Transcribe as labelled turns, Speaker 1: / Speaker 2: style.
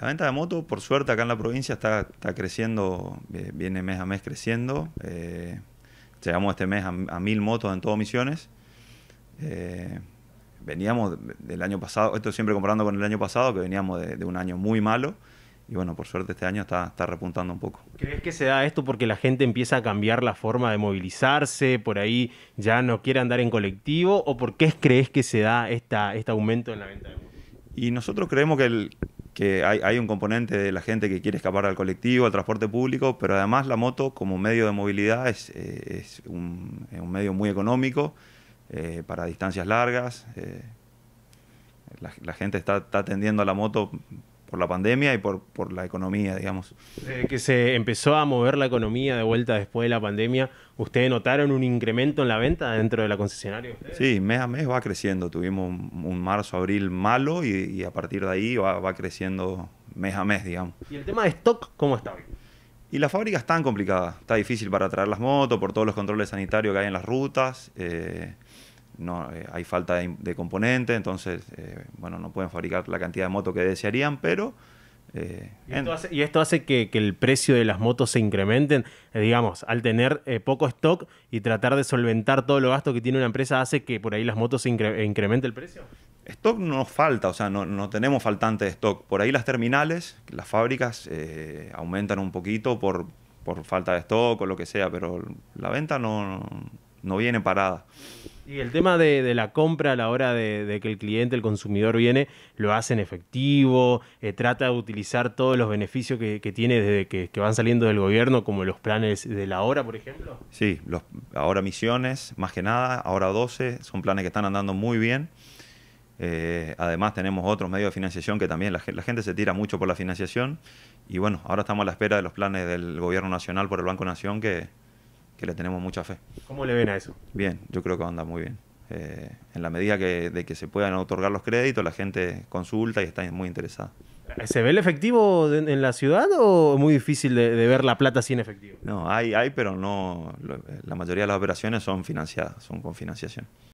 Speaker 1: La venta de motos, por suerte, acá en la provincia está, creciendo, eh, viene mes a mes creciendo. Eh, llegamos este mes a, mil motos en todo Misiones. Eh, veníamos del año pasado, esto siempre comparando con el año pasado, que veníamos de, un año muy malo. Y bueno, por suerte este año está, repuntando un poco.
Speaker 2: ¿Crees que se da esto porque la gente empieza a cambiar la forma de movilizarse, por ahí ya no quiere andar en colectivo? ¿O por qué crees que se da esta, este aumento en la venta de motos? Y nosotros creemos que el, que
Speaker 1: hay, un componente de la gente que quiere escapar al colectivo, al transporte público, pero además la moto como medio de movilidad es, eh, un, medio muy económico eh, para distancias largas. Eh, la, gente está, atendiendo a la moto por la pandemia y por, la economía, digamos.
Speaker 2: Desde que se empezó a mover la economía de vuelta después de la pandemia, ¿ustedes notaron un incremento en la venta dentro de la concesionaria? sí, mes a mes
Speaker 1: va creciendo. Tuvimos un, marzo, abril malo y, a partir de ahí va, creciendo mes a mes, digamos.
Speaker 2: ¿Y el tema de stock
Speaker 1: cómo está hoy? Y las fábricas están complicadas. Está difícil para traer las motos por todos los controles sanitarios que hay en las rutas. Eh, no, eh, hay falta de, componente componentes, entonces, eh, bueno, no pueden fabricar la cantidad de motos que desearían, pero...
Speaker 2: Eh, ¿Y, esto hace, que, el precio de las motos se incrementen, digamos, al tener poco stock y tratar de solventar todo lo gasto que tiene una empresa, hace que por ahí las motos se incremente el precio.
Speaker 1: Stock no falta, o sea, no, tenemos faltante de stock. Por ahí las terminales, las fábricas aumentan un poquito por, falta de stock o lo que sea, pero la venta no, no viene parada.
Speaker 2: Y el tema de, la compra a la hora de, que el cliente, el consumidor viene, lo hace en efectivo, eh, trata de utilizar todos los beneficios que, tiene desde que, van saliendo del gobierno, como los planes de la hora, por ejemplo. Sí, los, ahora misiones, más que nada, ahora 12, son planes que están andando
Speaker 1: muy bien. Eh, además tenemos otros medios de financiación que también la, gente se tira mucho por la financiación. Y bueno, ahora estamos a la espera de los planes del Gobierno Nacional por el Banco Nación que, que le tenemos mucha fe. ¿Cómo le ven a eso? Bien, yo creo que anda muy bien. Eh, en la medida que, de que se puedan otorgar los créditos, la gente consulta y está muy interesada.
Speaker 2: ¿Se ve el efectivo en la ciudad o es muy difícil de, de, ver la plata sin efectivo? No, hay, hay, pero
Speaker 1: no. La mayoría de las operaciones son financiadas, son con financiación.